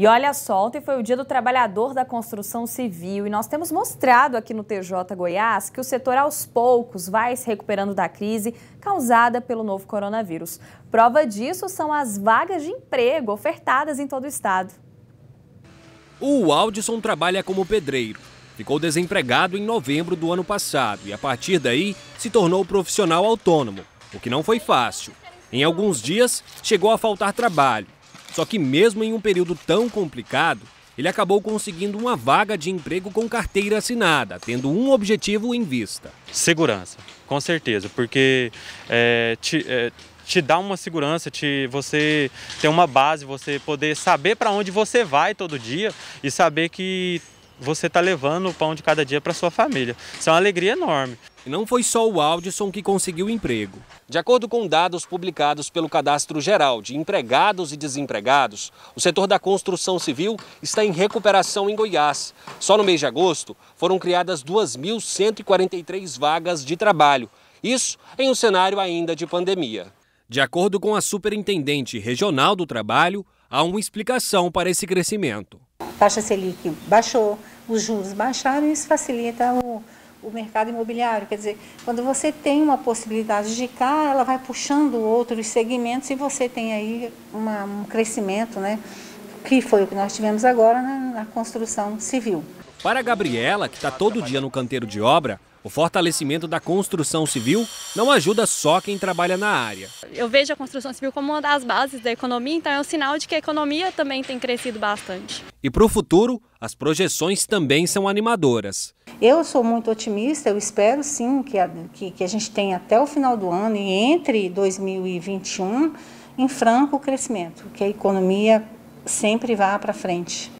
E olha só, ontem foi o Dia do Trabalhador da Construção Civil e nós temos mostrado aqui no TJ Goiás que o setor aos poucos vai se recuperando da crise causada pelo novo coronavírus. Prova disso são as vagas de emprego ofertadas em todo o estado. O Aldson trabalha como pedreiro. Ficou desempregado em novembro do ano passado e a partir daí se tornou profissional autônomo, o que não foi fácil. Em alguns dias chegou a faltar trabalho só que, mesmo em um período tão complicado, ele acabou conseguindo uma vaga de emprego com carteira assinada, tendo um objetivo em vista: segurança, com certeza, porque é, te, é, te dá uma segurança, te, você ter uma base, você poder saber para onde você vai todo dia e saber que você está levando o pão de cada dia para sua família. Isso é uma alegria enorme. E não foi só o Aldisson que conseguiu emprego. De acordo com dados publicados pelo Cadastro Geral de Empregados e Desempregados, o setor da construção civil está em recuperação em Goiás. Só no mês de agosto foram criadas 2.143 vagas de trabalho. Isso em um cenário ainda de pandemia. De acordo com a Superintendente Regional do Trabalho, há uma explicação para esse crescimento. A taxa Selic baixou, os juros baixaram e isso facilita o, o mercado imobiliário. Quer dizer, quando você tem uma possibilidade de cá, ela vai puxando outros segmentos e você tem aí uma, um crescimento, né? Que foi o que nós tivemos agora na, na construção civil. Para a Gabriela, que está todo dia no canteiro de obra, o fortalecimento da construção civil não ajuda só quem trabalha na área. Eu vejo a construção civil como uma das bases da economia, então é um sinal de que a economia também tem crescido bastante. E para o futuro, as projeções também são animadoras. Eu sou muito otimista, eu espero sim que a, que, que a gente tenha até o final do ano e entre 2021 em franco crescimento, que a economia sempre vá para frente.